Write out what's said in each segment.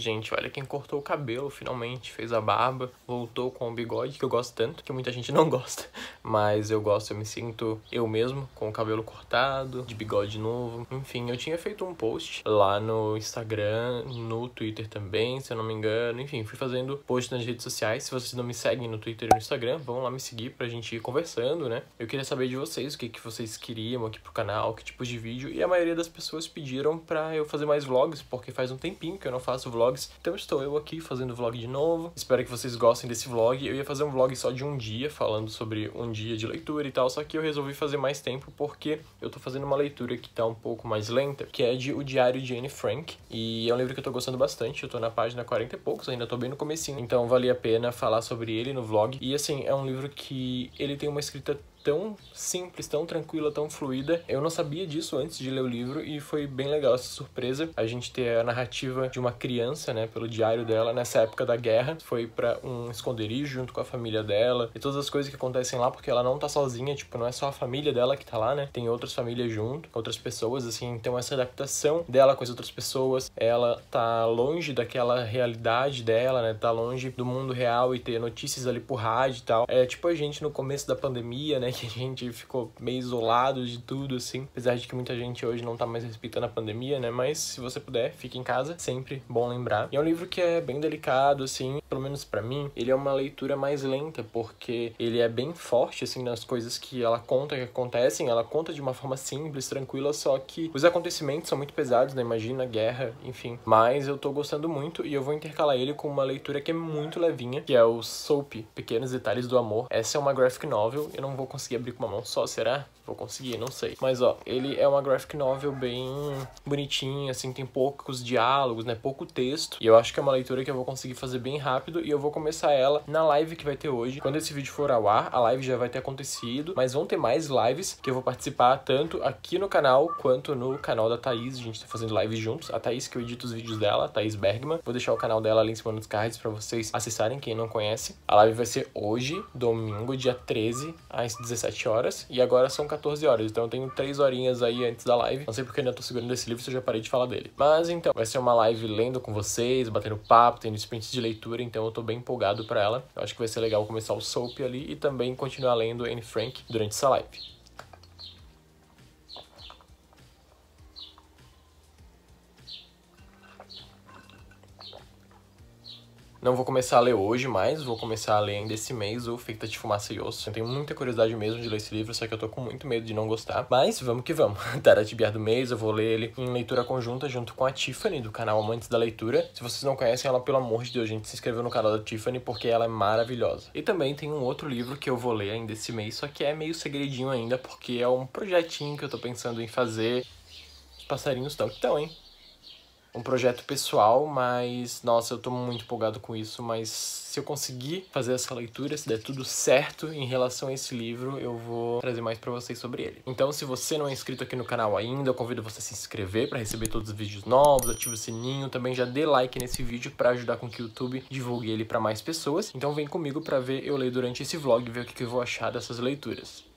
Gente, olha quem cortou o cabelo, finalmente fez a barba, voltou com o bigode, que eu gosto tanto, que muita gente não gosta. Mas eu gosto, eu me sinto eu mesmo, com o cabelo cortado, de bigode novo. Enfim, eu tinha feito um post lá no Instagram, no Twitter também, se eu não me engano. Enfim, fui fazendo post nas redes sociais. Se vocês não me seguem no Twitter e no Instagram, vão lá me seguir pra gente ir conversando, né? Eu queria saber de vocês o que, que vocês queriam aqui pro canal, que tipos de vídeo. E a maioria das pessoas pediram pra eu fazer mais vlogs, porque faz um tempinho que eu não faço vlog vlogs. Então estou eu aqui fazendo vlog de novo. Espero que vocês gostem desse vlog. Eu ia fazer um vlog só de um dia, falando sobre um dia de leitura e tal, só que eu resolvi fazer mais tempo porque eu tô fazendo uma leitura que tá um pouco mais lenta, que é de O Diário de Anne Frank, e é um livro que eu tô gostando bastante. Eu tô na página 40 e poucos, ainda tô bem no comecinho, então valia a pena falar sobre ele no vlog. E assim, é um livro que ele tem uma escrita tão simples, tão tranquila, tão fluida. Eu não sabia disso antes de ler o livro e foi bem legal essa surpresa. A gente ter a narrativa de uma criança, né, pelo diário dela nessa época da guerra. Foi para um esconderijo junto com a família dela e todas as coisas que acontecem lá, porque ela não tá sozinha, tipo, não é só a família dela que tá lá, né? Tem outras famílias junto, outras pessoas, assim. Então essa adaptação dela com as outras pessoas, ela tá longe daquela realidade dela, né? Tá longe do mundo real e ter notícias ali por rádio e tal. É tipo a gente no começo da pandemia, né? Né, que a gente ficou meio isolado de tudo, assim. Apesar de que muita gente hoje não tá mais respeitando a pandemia, né? Mas se você puder, fique em casa. Sempre bom lembrar. E é um livro que é bem delicado, assim, pelo menos para mim, ele é uma leitura mais lenta, porque ele é bem forte, assim, nas coisas que ela conta, que acontecem. Ela conta de uma forma simples, tranquila, só que os acontecimentos são muito pesados, né? Imagina, guerra, enfim. Mas eu tô gostando muito e eu vou intercalar ele com uma leitura que é muito levinha, que é o Soap, Pequenos Detalhes do Amor. Essa é uma graphic novel, eu não vou conseguir abrir com uma mão só, será? Vou conseguir, não sei. Mas, ó, ele é uma graphic novel bem bonitinha, assim, tem poucos diálogos, né? Pouco texto. E eu acho que é uma leitura que eu vou conseguir fazer bem rápido rápido e eu vou começar ela na live que vai ter hoje. Quando esse vídeo for ao ar, a live já vai ter acontecido, mas vão ter mais lives que eu vou participar tanto aqui no canal quanto no canal da Thaís. A gente tá fazendo live juntos. A Thaís que eu edito os vídeos dela, Thaís Bergman. Vou deixar o canal dela ali em cima nos cards para vocês acessarem, quem não conhece. A live vai ser hoje, domingo, dia 13, às 17 horas. E agora são 14 horas, então eu tenho 3 horinhas aí antes da live. Não sei porque ainda tô segurando esse livro, se eu já parei de falar dele. Mas então, vai ser uma live lendo com vocês, batendo papo, tendo sprints de leitura, então eu tô bem empolgado para ela. Eu acho que vai ser legal começar o Soap ali e também continuar lendo Anne Frank durante essa live. Não vou começar a ler hoje mais, vou começar a ler ainda esse mês o Ficta de Fumaça e Osso. Eu tenho muita curiosidade mesmo de ler esse livro, só que eu tô com muito medo de não gostar. Mas vamos que vamos. Taratibiar do mês, eu vou ler ele em leitura conjunta junto com a Tiffany, do canal Amantes da Leitura. Se vocês não conhecem ela, pelo amor de Deus, gente, se inscreveu no canal da Tiffany porque ela é maravilhosa. E também tem um outro livro que eu vou ler ainda esse mês, só que é meio segredinho ainda, porque é um projetinho que eu tô pensando em fazer. Os passarinhos tão que estão, hein? um projeto pessoal, mas nossa, eu tô muito empolgado com isso, mas se eu conseguir fazer essa leitura, se der tudo certo em relação a esse livro, eu vou trazer mais para vocês sobre ele. Então, se você não é inscrito aqui no canal ainda, eu convido você a se inscrever para receber todos os vídeos novos, ative o sininho, também já dê like nesse vídeo para ajudar com que o YouTube divulgue ele para mais pessoas. Então, vem comigo para ver eu ler durante esse vlog, ver o que, que eu vou achar dessas leituras.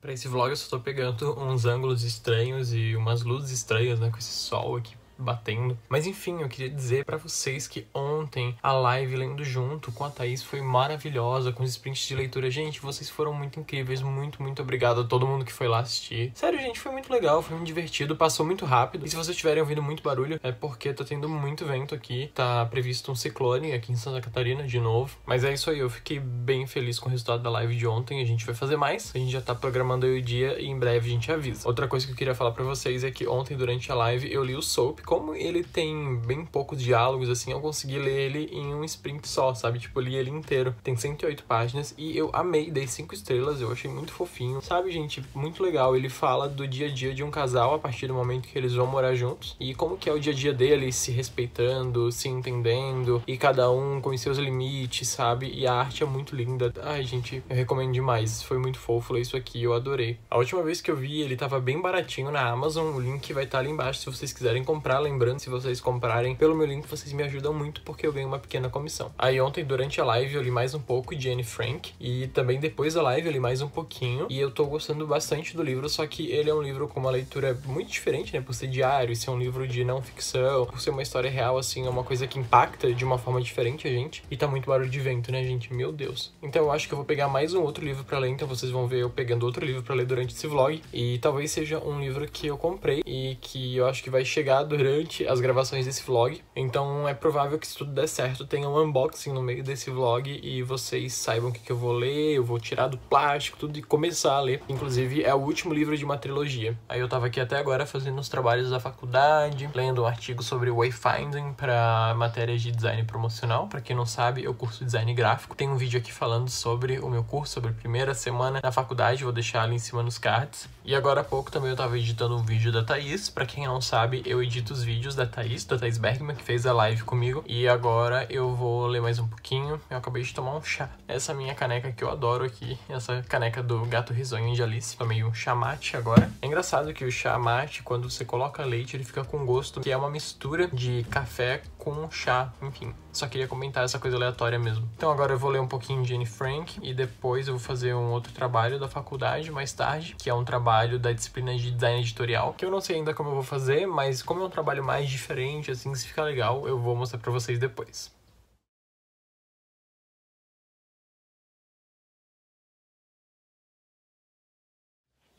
Para esse vlog eu só tô pegando uns ângulos estranhos e umas luzes estranhas, né, com esse sol aqui batendo. Mas enfim, eu queria dizer para vocês que ontem a live lendo junto com a Thaís foi maravilhosa, com os sprints de leitura. Gente, vocês foram muito incríveis, muito, muito obrigado a todo mundo que foi lá assistir. Sério, gente, foi muito legal, foi muito divertido, passou muito rápido. E se vocês estiverem ouvindo muito barulho, é porque tá tendo muito vento aqui, tá previsto um ciclone aqui em Santa Catarina de novo. Mas é isso aí, eu fiquei bem feliz com o resultado da live de ontem, a gente vai fazer mais, a gente já tá programando aí o dia e em breve a gente avisa. Outra coisa que eu queria falar para vocês é que ontem durante a live eu li o Soap como ele tem bem poucos diálogos, assim, eu consegui ler ele em um sprint só, sabe? Tipo, eu li ele inteiro. Tem 108 páginas e eu amei, dei 5 estrelas, eu achei muito fofinho. Sabe, gente, muito legal. Ele fala do dia a dia de um casal a partir do momento que eles vão morar juntos e como que é o dia a dia deles, se respeitando, se entendendo e cada um com seus limites, sabe? E a arte é muito linda. Ai, gente, eu recomendo demais. Foi muito fofo ler isso aqui, eu adorei. A última vez que eu vi, ele tava bem baratinho na Amazon. O link vai estar tá ali embaixo se vocês quiserem comprar lembrando, se vocês comprarem pelo meu link, vocês me ajudam muito porque eu ganho uma pequena comissão. Aí ontem, durante a live, eu li mais um pouco de Anne Frank e também depois da live eu li mais um pouquinho e eu tô gostando bastante do livro, só que ele é um livro com uma leitura muito diferente, né? Por ser diário, ser um livro de não ficção, por ser uma história real, assim, é uma coisa que impacta de uma forma diferente a gente. E tá muito barulho de vento, né, gente? Meu Deus. Então eu acho que eu vou pegar mais um outro livro para ler, então vocês vão ver eu pegando outro livro para ler durante esse vlog. E talvez seja um livro que eu comprei e que eu acho que vai chegar do durante as gravações desse vlog, então é provável que se tudo der certo tenha um unboxing no meio desse vlog e vocês saibam o que, que eu vou ler, eu vou tirar do plástico tudo e começar a ler. Inclusive é o último livro de uma trilogia. Aí eu tava aqui até agora fazendo os trabalhos da faculdade, lendo um artigo sobre wayfinding para matérias de design promocional. Para quem não sabe, eu curso design gráfico. Tem um vídeo aqui falando sobre o meu curso, sobre a primeira semana na faculdade, vou deixar ali em cima nos cards. E agora há pouco também eu tava editando um vídeo da Thaís. Para quem não sabe, eu edito muitos vídeos da Thaís, da Thaís Bergman, que fez a live comigo. E agora eu vou ler mais um pouquinho. Eu acabei de tomar um chá. Essa minha caneca que eu adoro aqui, essa caneca do Gato Risonho de Alice. Tomei um chá mate agora. É engraçado que o chá mate, quando você coloca leite, ele fica com gosto, que é uma mistura de café com chá, enfim. Só queria comentar essa coisa aleatória mesmo. Então agora eu vou ler um pouquinho de Anne Frank e depois eu vou fazer um outro trabalho da faculdade mais tarde, que é um trabalho da disciplina de design editorial, que eu não sei ainda como eu vou fazer, mas como é um trabalho mais diferente, assim, se ficar legal, eu vou mostrar para vocês depois.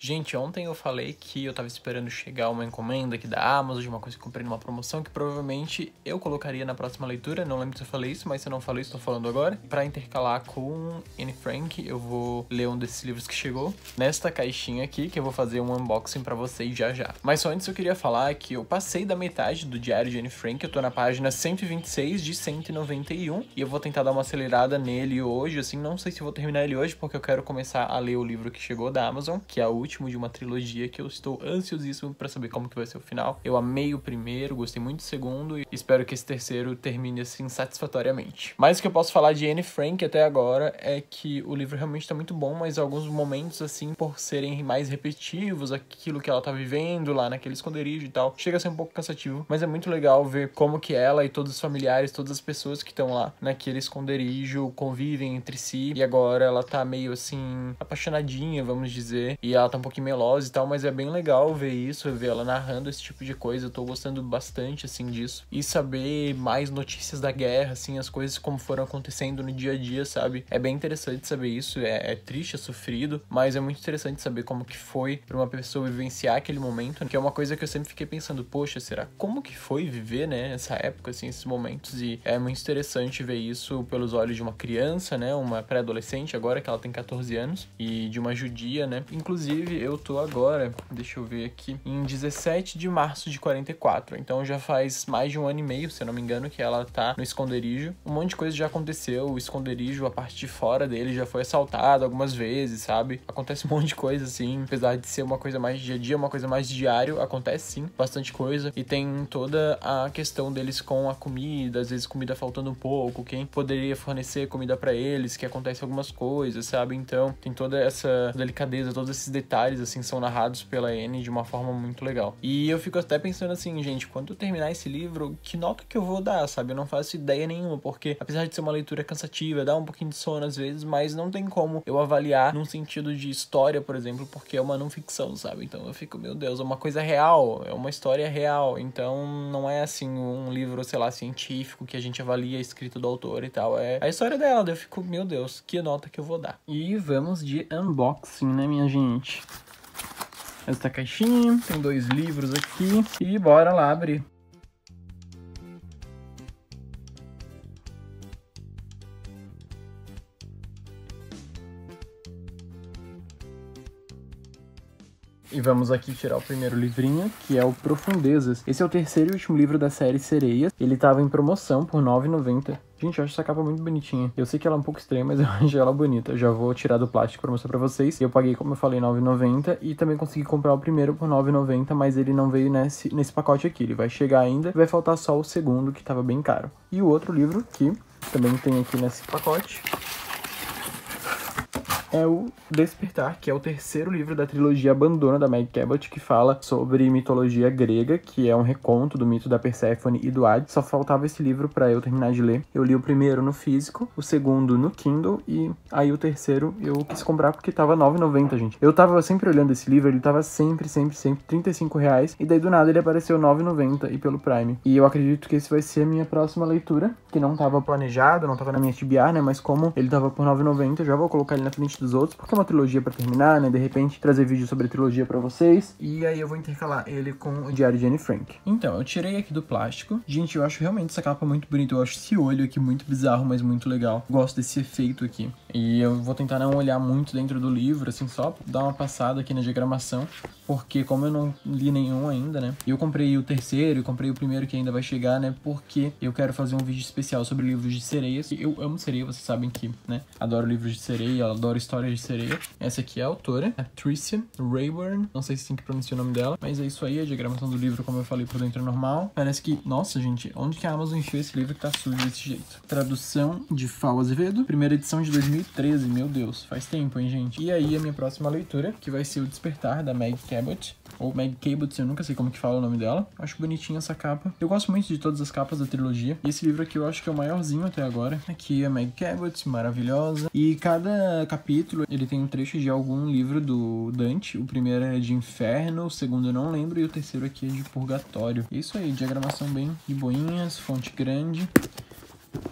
Gente, ontem eu falei que eu tava esperando chegar uma encomenda aqui da Amazon, de uma coisa que comprei numa promoção, que provavelmente eu colocaria na próxima leitura. Não lembro se eu falei isso, mas se eu não falei isso, tô falando agora. Para intercalar com Anne Frank, eu vou ler um desses livros que chegou nesta caixinha aqui, que eu vou fazer um unboxing para vocês já já. Mas só antes eu queria falar que eu passei da metade do diário de Anne Frank, eu tô na página 126 de 191, e eu vou tentar dar uma acelerada nele hoje, assim, não sei se vou terminar ele hoje, porque eu quero começar a ler o livro que chegou da Amazon, que é a última último de uma trilogia que eu estou ansiosíssimo para saber como que vai ser o final. Eu amei o primeiro, gostei muito do segundo e espero que esse terceiro termine assim satisfatoriamente. Mas o que eu posso falar de Anne Frank até agora é que o livro realmente está muito bom, mas alguns momentos assim, por serem mais repetitivos, aquilo que ela tá vivendo lá naquele esconderijo e tal, chega a ser um pouco cansativo, mas é muito legal ver como que ela e todos os familiares, todas as pessoas que estão lá naquele esconderijo convivem entre si e agora ela tá meio assim apaixonadinha, vamos dizer, e ela tá um pouquinho melosa e tal, mas é bem legal ver isso, ver ela narrando esse tipo de coisa. Eu tô gostando bastante, assim, disso. E saber mais notícias da guerra, assim, as coisas como foram acontecendo no dia a dia, sabe? É bem interessante saber isso. É, é triste, é sofrido, mas é muito interessante saber como que foi pra uma pessoa vivenciar aquele momento, que é uma coisa que eu sempre fiquei pensando, poxa, será como que foi viver, né, essa época, assim, esses momentos? E é muito interessante ver isso pelos olhos de uma criança, né, uma pré-adolescente agora, que ela tem 14 anos, e de uma judia, né? Inclusive, eu tô agora, deixa eu ver aqui, em 17 de março de 44. Então já faz mais de um ano e meio, se eu não me engano, que ela tá no esconderijo. Um monte de coisa já aconteceu, o esconderijo, a parte de fora dele já foi assaltado algumas vezes, sabe? Acontece um monte de coisa assim, apesar de ser uma coisa mais dia a dia, uma coisa mais diário, acontece sim, bastante coisa. E tem toda a questão deles com a comida, às vezes comida faltando um pouco, quem poderia fornecer comida para eles, que acontece algumas coisas, sabe? Então tem toda essa delicadeza, todos esses detalhes detalhes, assim, são narrados pela Anne de uma forma muito legal. E eu fico até pensando assim, gente, quando eu terminar esse livro, que nota que eu vou dar, sabe? Eu não faço ideia nenhuma, porque apesar de ser uma leitura cansativa, dá um pouquinho de sono às vezes, mas não tem como eu avaliar num sentido de história, por exemplo, porque é uma não ficção, sabe? Então eu fico, meu Deus, é uma coisa real, é uma história real. Então não é assim um livro, sei lá, científico que a gente avalia a escrita do autor e tal. É a história dela, eu fico, meu Deus, que nota que eu vou dar. E vamos de unboxing, né, minha gente? Esta caixinha, tem dois livros aqui e bora lá abrir. vamos aqui tirar o primeiro livrinho, que é o Profundezas. Esse é o terceiro e último livro da série Sereias. Ele tava em promoção por R$ 9,90. Gente, eu acho essa capa muito bonitinha. Eu sei que ela é um pouco estranha, mas eu acho ela bonita. Eu já vou tirar do plástico pra mostrar pra vocês. Eu paguei, como eu falei, R$ 9,90 e também consegui comprar o primeiro por R$ 9,90, mas ele não veio nesse, nesse pacote aqui. Ele vai chegar ainda vai faltar só o segundo, que tava bem caro. E o outro livro, que também tem aqui nesse pacote, é o Despertar, que é o terceiro livro da trilogia Abandona da Meg Cabot, que fala sobre mitologia grega, que é um reconto do mito da Perséfone e do Hades. Só faltava esse livro para eu terminar de ler. Eu li o primeiro no físico, o segundo no Kindle e aí o terceiro eu quis comprar porque tava 9,90, gente. Eu tava sempre olhando esse livro, ele tava sempre, sempre, sempre 35 reais e daí do nada ele apareceu 9,90 e pelo Prime. E eu acredito que esse vai ser a minha próxima leitura, que não tava planejado, não tava na minha TBR, né, mas como ele tava por 9,90, já vou colocar ele na frente dos outros, porque é uma trilogia para terminar, né? De repente trazer vídeo sobre a trilogia para vocês. E aí eu vou intercalar ele com o Diário de Anne Frank. Então, eu tirei aqui do plástico. Gente, eu acho realmente essa capa muito bonita. Eu acho esse olho aqui muito bizarro, mas muito legal. Gosto desse efeito aqui. E eu vou tentar não olhar muito dentro do livro, assim, só dar uma passada aqui na diagramação, porque como eu não li nenhum ainda, né? Eu comprei o terceiro, eu comprei o primeiro que ainda vai chegar, né? Porque eu quero fazer um vídeo especial sobre livros de sereias. Eu amo sereia, vocês sabem que, né? Adoro livros de sereia, adoro histórias História de Sereia. Essa aqui é a autora, a Tricia Rayburn. Não sei se tem assim que pronunciar o nome dela, mas é isso aí. A diagramação do livro, como eu falei, por dentro é normal. Parece que, nossa, gente, onde que a Amazon encheu esse livro que tá sujo desse jeito? Tradução de Fal Azevedo, primeira edição de 2013. Meu Deus, faz tempo, hein, gente? E aí, a minha próxima leitura, que vai ser O Despertar, da Meg Cabot. Ou Meg Cabot, eu nunca sei como que fala o nome dela. Acho bonitinha essa capa. Eu gosto muito de todas as capas da trilogia. E esse livro aqui eu acho que é o maiorzinho até agora. Aqui é Meg Cabot, maravilhosa. E cada capítulo capítulo, ele tem um trecho de algum livro do Dante. O primeiro é de Inferno, o segundo eu não lembro, e o terceiro aqui é de Purgatório. isso aí, diagramação bem de boinhas, fonte grande.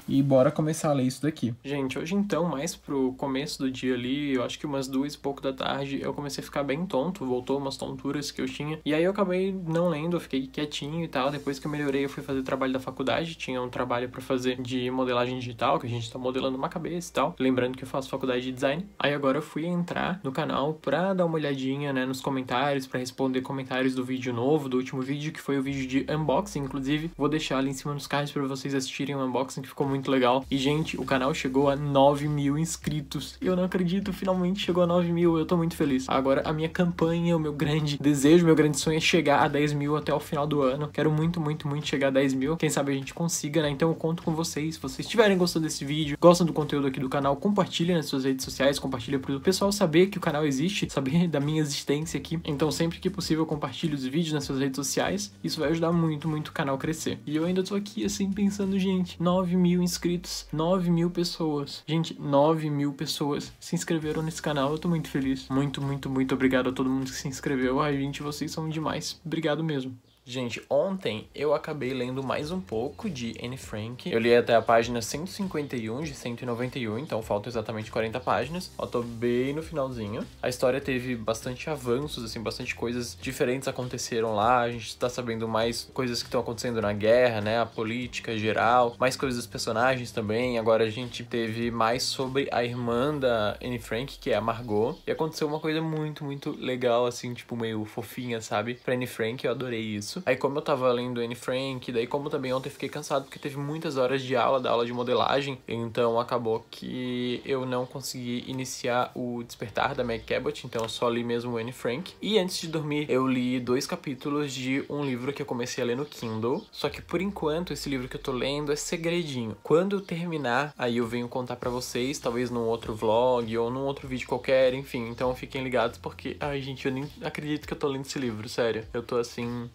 E bora começar a ler isso daqui. Gente, hoje então, mais pro começo do dia ali, eu acho que umas duas e pouco da tarde, eu comecei a ficar bem tonto, voltou umas tonturas que eu tinha. E aí eu acabei não lendo, eu fiquei quietinho e tal. Depois que eu melhorei, eu fui fazer trabalho da faculdade, tinha um trabalho para fazer de modelagem digital, que a gente tá modelando uma cabeça e tal. Lembrando que eu faço faculdade de design. Aí agora eu fui entrar no canal pra dar uma olhadinha, né, nos comentários, para responder comentários do vídeo novo, do último vídeo, que foi o vídeo de unboxing, inclusive. Vou deixar ali em cima nos cards para vocês assistirem o unboxing ficou muito legal. E, gente, o canal chegou a 9 mil inscritos. Eu não acredito, finalmente chegou a 9 mil, eu tô muito feliz. Agora, a minha campanha, o meu grande desejo, meu grande sonho é chegar a 10 mil até o final do ano. Quero muito, muito, muito chegar a 10 mil. Quem sabe a gente consiga, né? Então eu conto com vocês. Se vocês tiverem gostado desse vídeo, gostam do conteúdo aqui do canal, compartilha nas suas redes sociais, compartilha pro pessoal saber que o canal existe, saber da minha existência aqui. Então sempre que possível, compartilhe os vídeos nas suas redes sociais. Isso vai ajudar muito, muito o canal crescer. E eu ainda tô aqui, assim, pensando, gente, 9 mil inscritos, 9 mil pessoas. Gente, 9 mil pessoas se inscreveram nesse canal, eu tô muito feliz. Muito, muito, muito obrigado a todo mundo que se inscreveu. Ai, gente, vocês são demais. Obrigado mesmo. Gente, ontem eu acabei lendo mais um pouco de Anne Frank. Eu li até a página 151 de 191, então faltam exatamente 40 páginas. Ó, tô bem no finalzinho. A história teve bastante avanços, assim, bastante coisas diferentes aconteceram lá. A gente tá sabendo mais coisas que estão acontecendo na guerra, né? A política geral, mais coisas dos personagens também. Agora a gente teve mais sobre a irmã da Anne Frank, que é a Margot. E aconteceu uma coisa muito, muito legal, assim, tipo, meio fofinha, sabe? Pra Anne Frank, eu adorei isso isso. Aí como eu tava lendo Anne Frank, daí como também ontem fiquei cansado porque teve muitas horas de aula, da aula de modelagem, então acabou que eu não consegui iniciar o Despertar da Meg Cabot, então eu só li mesmo Anne Frank. E antes de dormir, eu li dois capítulos de um livro que eu comecei a ler no Kindle, só que por enquanto esse livro que eu tô lendo é segredinho. Quando eu terminar, aí eu venho contar para vocês, talvez num outro vlog ou num outro vídeo qualquer, enfim, então fiquem ligados porque ai gente, eu nem acredito que eu tô lendo esse livro, sério. Eu tô assim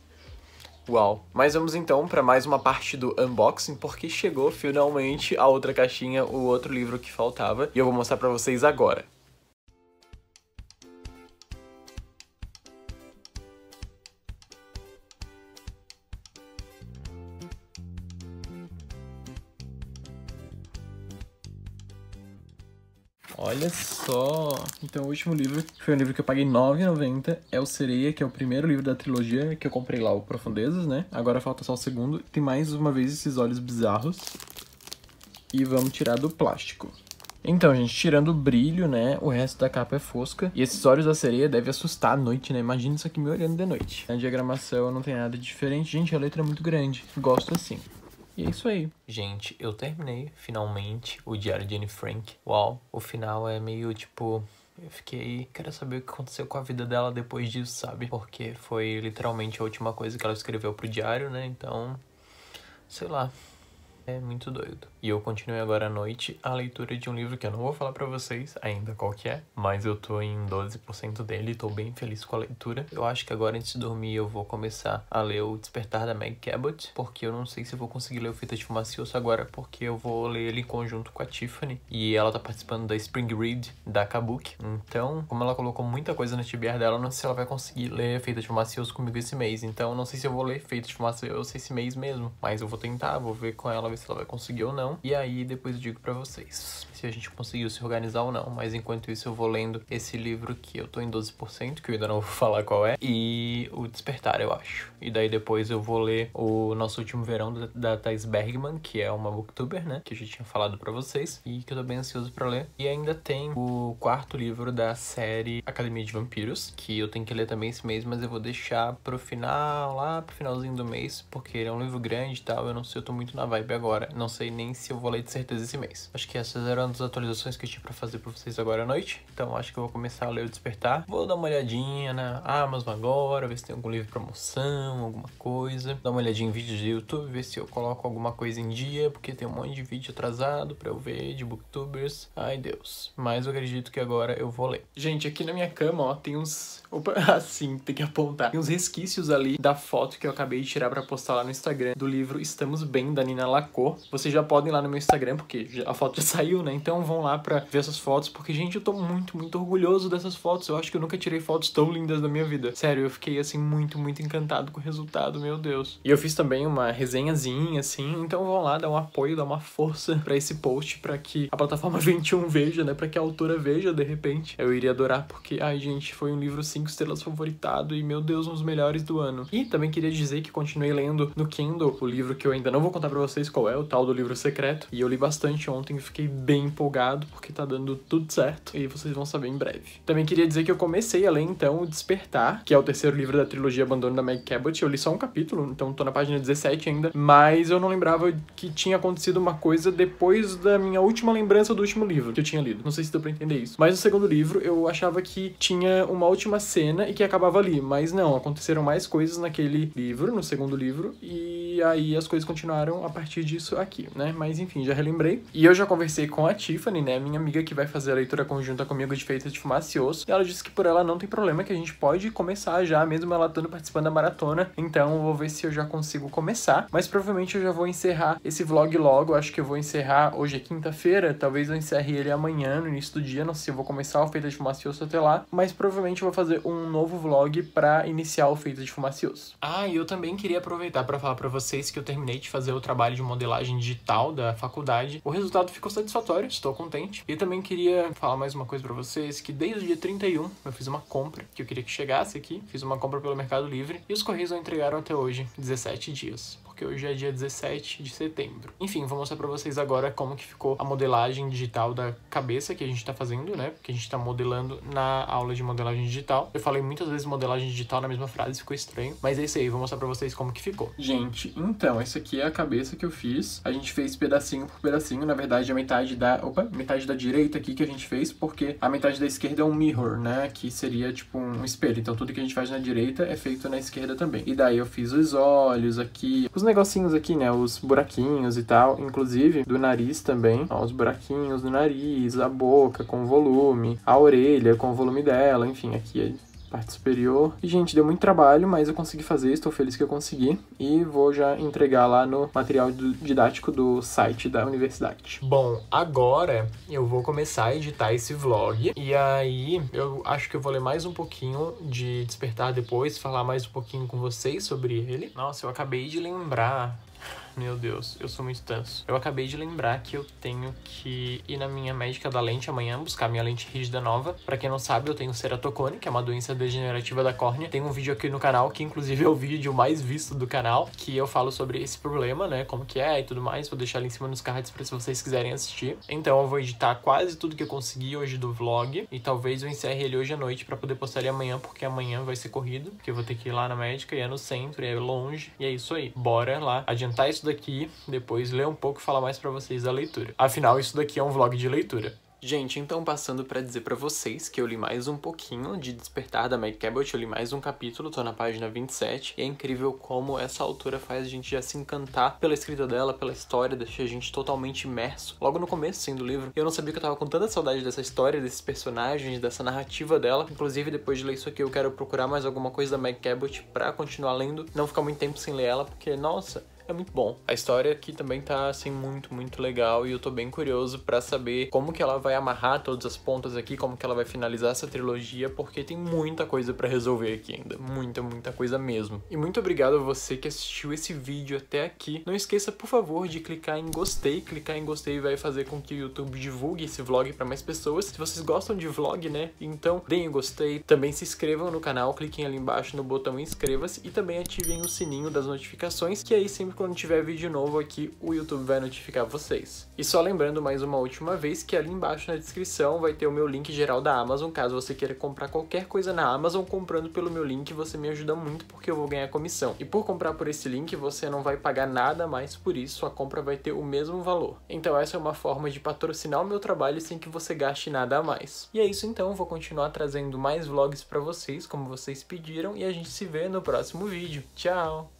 Uau! Mas vamos então para mais uma parte do unboxing, porque chegou finalmente a outra caixinha, o outro livro que faltava, e eu vou mostrar para vocês agora. Olha só! Então, o último livro foi um livro que eu paguei R$ 9,90. É o Sereia, que é o primeiro livro da trilogia que eu comprei lá, o Profundezas, né? Agora falta só o segundo. Tem mais uma vez esses olhos bizarros. E vamos tirar do plástico. Então, gente, tirando o brilho, né, o resto da capa é fosca. E esses olhos da sereia devem assustar à noite, né? Imagina isso aqui me olhando de noite. Na diagramação não tem nada diferente. Gente, a letra é muito grande. Gosto assim. E é isso aí. Gente, eu terminei finalmente o Diário de Anne Frank. Uau, o final é meio tipo. Eu fiquei. Quero saber o que aconteceu com a vida dela depois disso, sabe? Porque foi literalmente a última coisa que ela escreveu pro diário, né? Então. Sei lá. É muito doido. E eu continuei agora à noite a leitura de um livro que eu não vou falar para vocês ainda qual que é, mas eu tô em 12% dele e tô bem feliz com a leitura. Eu acho que agora antes de dormir eu vou começar a ler O Despertar da Meg Cabot, porque eu não sei se vou conseguir ler o Fita de Fumacioso agora, porque eu vou ler ele em conjunto com a Tiffany e ela tá participando da Spring Read da Kabuki. Então, como ela colocou muita coisa no TBR dela, eu não sei se ela vai conseguir ler Feita de Fumacioso comigo esse mês. Então, eu não sei se eu vou ler Feita de Fumacioso esse mês mesmo, mas eu vou tentar, vou ver com ela se ela vai conseguir ou não. E aí depois digo para vocês se a gente conseguiu se organizar ou não. Mas enquanto isso eu vou lendo esse livro que eu tô em 12%, que eu ainda não vou falar qual é, e o Despertar, eu acho. E daí depois eu vou ler o Nosso Último Verão da, Thais Bergman, que é uma booktuber, né? Que eu já tinha falado para vocês e que eu tô bem ansioso para ler. E ainda tem o quarto livro da série Academia de Vampiros, que eu tenho que ler também esse mês, mas eu vou deixar pro final, lá pro finalzinho do mês, porque ele é um livro grande e tal. Eu não sei, eu tô muito na vibe agora agora. Não sei nem se eu vou ler de certeza esse mês. Acho que essas eram as atualizações que eu tinha pra fazer pra vocês agora à noite. Então acho que eu vou começar a ler o Despertar. Vou dar uma olhadinha na Amazon agora, ver se tem algum livro promoção, alguma coisa. Dar uma olhadinha em vídeos do YouTube, ver se eu coloco alguma coisa em dia, porque tem um monte de vídeo atrasado pra eu ver, de booktubers. Ai, Deus. Mas eu acredito que agora eu vou ler. Gente, aqui na minha cama, ó, tem uns Opa, assim, tem que apontar. Tem uns resquícios ali da foto que eu acabei de tirar para postar lá no Instagram do livro Estamos Bem, da Nina Lacô. Vocês já podem ir lá no meu Instagram, porque a foto já saiu, né? Então vão lá para ver essas fotos, porque, gente, eu tô muito, muito orgulhoso dessas fotos. Eu acho que eu nunca tirei fotos tão lindas da minha vida. Sério, eu fiquei, assim, muito, muito encantado com o resultado, meu Deus. E eu fiz também uma resenhazinha, assim, então vão lá dar um apoio, dar uma força para esse post, para que a plataforma 21 veja, né? Para que a autora veja, de repente. Eu iria adorar, porque, ai, gente, foi um livro, assim, 5 estrelas favoritado e, meu Deus, um dos melhores do ano. E também queria dizer que continuei lendo no Kindle o livro que eu ainda não vou contar para vocês qual é, o tal do livro secreto. E eu li bastante ontem e fiquei bem empolgado porque tá dando tudo certo e vocês vão saber em breve. Também queria dizer que eu comecei a ler então O Despertar, que é o terceiro livro da trilogia Abandono da Meg Cabot. Eu li só um capítulo, então tô na página 17 ainda, mas eu não lembrava que tinha acontecido uma coisa depois da minha última lembrança do último livro que eu tinha lido. Não sei se deu pra entender isso. Mas no segundo livro eu achava que tinha uma última cena e que acabava ali. Mas não, aconteceram mais coisas naquele livro, no segundo livro, e e aí as coisas continuaram a partir disso aqui, né? Mas enfim, já relembrei. E eu já conversei com a Tiffany, né? Minha amiga que vai fazer a leitura conjunta comigo de Feita de Fumaça e Osso. E ela disse que por ela não tem problema, que a gente pode começar já, mesmo ela estando participando da maratona. Então vou ver se eu já consigo começar. Mas provavelmente eu já vou encerrar esse vlog logo. Acho que eu vou encerrar hoje é quinta-feira. Talvez eu encerre ele amanhã, no início do dia. Não sei se eu vou começar o Feita de Fumaça e Osso até lá. Mas provavelmente eu vou fazer um novo vlog para iniciar o Feita de Fumaça e Osso. Ah, e eu também queria aproveitar para falar para vocês vocês que eu terminei de fazer o trabalho de modelagem digital da faculdade. O resultado ficou satisfatório, estou contente. E também queria falar mais uma coisa para vocês, que desde o dia 31 eu fiz uma compra que eu queria que chegasse aqui, fiz uma compra pelo Mercado Livre e os correios não entregaram até hoje, 17 dias porque hoje é dia 17 de setembro. Enfim, vou mostrar pra vocês agora como que ficou a modelagem digital da cabeça que a gente tá fazendo, né? Porque a gente tá modelando na aula de modelagem digital. Eu falei muitas vezes modelagem digital na mesma frase, ficou estranho, mas é isso aí, vou mostrar pra vocês como que ficou. Gente, então, essa aqui é a cabeça que eu fiz. A gente fez pedacinho por pedacinho, na verdade a metade da... Opa, metade da direita aqui que a gente fez, porque a metade da esquerda é um mirror, né? Que seria tipo um espelho. Então tudo que a gente faz na direita é feito na esquerda também. E daí eu fiz os olhos aqui, os negócios negocinhos aqui, né? Os buraquinhos e tal, inclusive do nariz também. Ó, os buraquinhos do nariz, a boca com volume, a orelha com o volume dela, enfim, aqui é parte superior. E, gente, deu muito trabalho, mas eu consegui fazer, estou feliz que eu consegui. E vou já entregar lá no material didático do site da universidade. Bom, agora eu vou começar a editar esse vlog. E aí eu acho que eu vou ler mais um pouquinho de Despertar depois, falar mais um pouquinho com vocês sobre ele. Nossa, eu acabei de lembrar. Meu Deus, eu sou muito tenso. Eu acabei de lembrar que eu tenho que ir na minha médica da lente amanhã buscar minha lente rígida nova. Para quem não sabe, eu tenho ceratocone, que é uma doença degenerativa da córnea. Tem um vídeo aqui no canal que inclusive é o vídeo mais visto do canal, que eu falo sobre esse problema, né, como que é e tudo mais. Vou deixar ali em cima nos cards para se vocês quiserem assistir. Então eu vou editar quase tudo que eu consegui hoje do vlog e talvez eu encerre ele hoje à noite para poder postar ele amanhã, porque amanhã vai ser corrido, porque eu vou ter que ir lá na médica e é no centro, e é longe. E é isso aí. Bora lá adiantar isso isso daqui, depois ler um pouco e falar mais para vocês da leitura. Afinal, isso daqui é um vlog de leitura. Gente, então passando para dizer para vocês que eu li mais um pouquinho de Despertar da Meg Cabot, eu li mais um capítulo, tô na página 27, e é incrível como essa autora faz a gente já se encantar pela escrita dela, pela história, deixa a gente totalmente imerso. Logo no começo, sendo assim, do livro, eu não sabia que eu tava com tanta saudade dessa história, desses personagens, dessa narrativa dela. Inclusive, depois de ler isso aqui, eu quero procurar mais alguma coisa da Meg Cabot pra continuar lendo, não ficar muito tempo sem ler ela, porque, nossa, é muito bom. A história aqui também tá, assim, muito, muito legal e eu tô bem curioso para saber como que ela vai amarrar todas as pontas aqui, como que ela vai finalizar essa trilogia, porque tem muita coisa para resolver aqui ainda. Muita, muita coisa mesmo. E muito obrigado a você que assistiu esse vídeo até aqui. Não esqueça, por favor, de clicar em gostei. Clicar em gostei vai fazer com que o YouTube divulgue esse vlog para mais pessoas. Se vocês gostam de vlog, né, então deem o gostei. Também se inscrevam no canal, cliquem ali embaixo no botão inscreva-se e também ativem o sininho das notificações, que aí sempre quando tiver vídeo novo aqui, o YouTube vai notificar vocês. E só lembrando mais uma última vez que ali embaixo na descrição vai ter o meu link geral da Amazon, caso você queira comprar qualquer coisa na Amazon, comprando pelo meu link você me ajuda muito porque eu vou ganhar comissão. E por comprar por esse link você não vai pagar nada mais por isso, sua compra vai ter o mesmo valor. Então essa é uma forma de patrocinar o meu trabalho sem que você gaste nada a mais. E é isso então, vou continuar trazendo mais vlogs para vocês, como vocês pediram, e a gente se vê no próximo vídeo. Tchau!